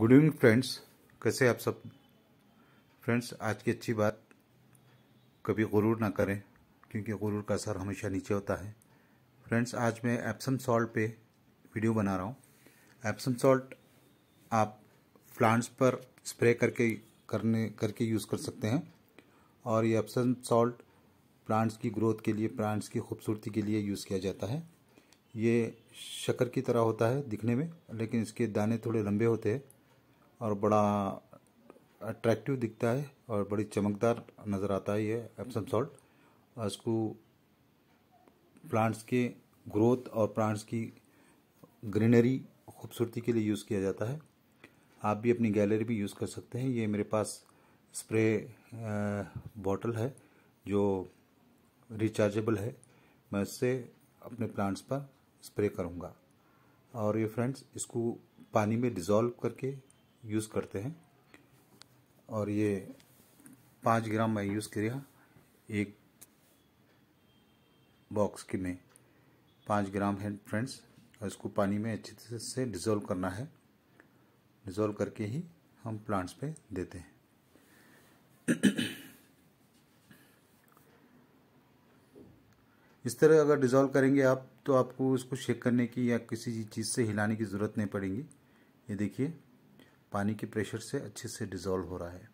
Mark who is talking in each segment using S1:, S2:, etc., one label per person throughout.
S1: good evening friends कैसे आप सब फ्रेंड्स आज की अच्छी बात कभी गुरूर ना करें क्योंकि गुरूर का असर हमेशा नीचे होता है फ्रेंड्स आज मैं एप्सम सॉल्ट पे वीडियो बना रहा हूँ एप्सम सॉल्ट आप प्लांट्स पर स्प्रे करके करने करके यूज़ कर सकते हैं और ये एप्सम सॉल्ट प्लांट्स की ग्रोथ के लिए प्लांट्स की खूबसूरती के लिए यूज़ किया जाता है ये शक्कर की तरह होता है दिखने में लेकिन इसके दाने थोड़े लंबे होते हैं और बड़ा अट्रैक्टिव दिखता है और बड़ी चमकदार नज़र आता है ये एप्सम सॉल्ट इसको प्लांट्स के ग्रोथ और प्लांट्स की ग्रीनरी खूबसूरती के लिए यूज़ किया जाता है आप भी अपनी गैलरी भी यूज़ कर सकते हैं ये मेरे पास स्प्रे बॉटल है जो रिचार्जेबल है मैं इससे अपने प्लांट्स पर स्प्रे करूँगा और ये फ्रेंड्स इसको पानी में डिज़ोल्व करके यूज़ करते हैं और ये पाँच ग्राम मैं यूज़ किया एक बॉक्स के में पाँच ग्राम है फ्रेंड्स और इसको पानी में अच्छे से डिज़ोल्व करना है डिज़ोल्व करके ही हम प्लांट्स पे देते हैं इस तरह अगर डिज़ोल्व करेंगे आप तो आपको इसको शेक करने की या किसी चीज़ से हिलाने की ज़रूरत नहीं पड़ेगी ये देखिए पानी के प्रेशर से अच्छे से डिज़ोल्व हो रहा है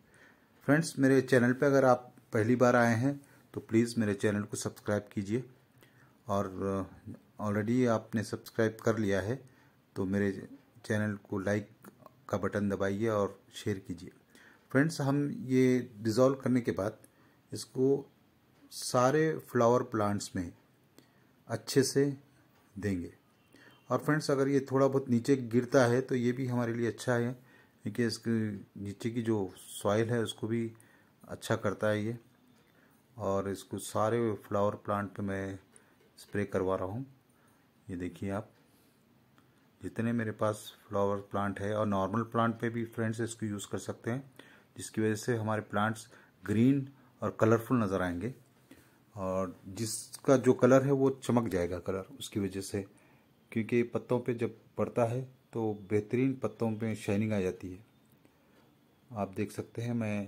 S1: फ्रेंड्स मेरे चैनल पे अगर आप पहली बार आए हैं तो प्लीज़ मेरे चैनल को सब्सक्राइब कीजिए और ऑलरेडी uh, आपने सब्सक्राइब कर लिया है तो मेरे चैनल को लाइक का बटन दबाइए और शेयर कीजिए फ्रेंड्स हम ये डिज़ोल्व करने के बाद इसको सारे फ्लावर प्लांट्स में अच्छे से देंगे और फ्रेंड्स अगर ये थोड़ा बहुत नीचे गिरता है तो ये भी हमारे लिए अच्छा है क्योंकि इसके नीचे की जो सॉइल है उसको भी अच्छा करता है ये और इसको सारे फ्लावर प्लांट पे मैं स्प्रे करवा रहा हूँ ये देखिए आप जितने मेरे पास फ्लावर प्लांट है और नॉर्मल प्लांट पे भी फ्रेंड्स इसको यूज़ कर सकते हैं जिसकी वजह से हमारे प्लांट्स ग्रीन और कलरफुल नज़र आएंगे और जिसका जो कलर है वो चमक जाएगा कलर उसकी वजह से क्योंकि पत्तों पे जब पड़ता है तो बेहतरीन पत्तों पे शाइनिंग आ जाती है आप देख सकते हैं मैं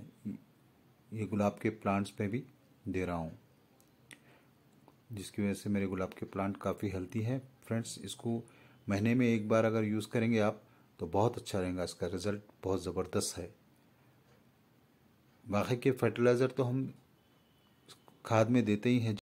S1: ये गुलाब के प्लांट्स पे भी दे रहा हूँ जिसकी वजह से मेरे गुलाब के प्लांट काफ़ी हेल्थी हैं फ्रेंड्स इसको महीने में एक बार अगर यूज़ करेंगे आप तो बहुत अच्छा रहेगा इसका रिज़ल्ट बहुत ज़बरदस्त है बाकी के फर्टिलाइज़र तो हम खाद में देते ही हैं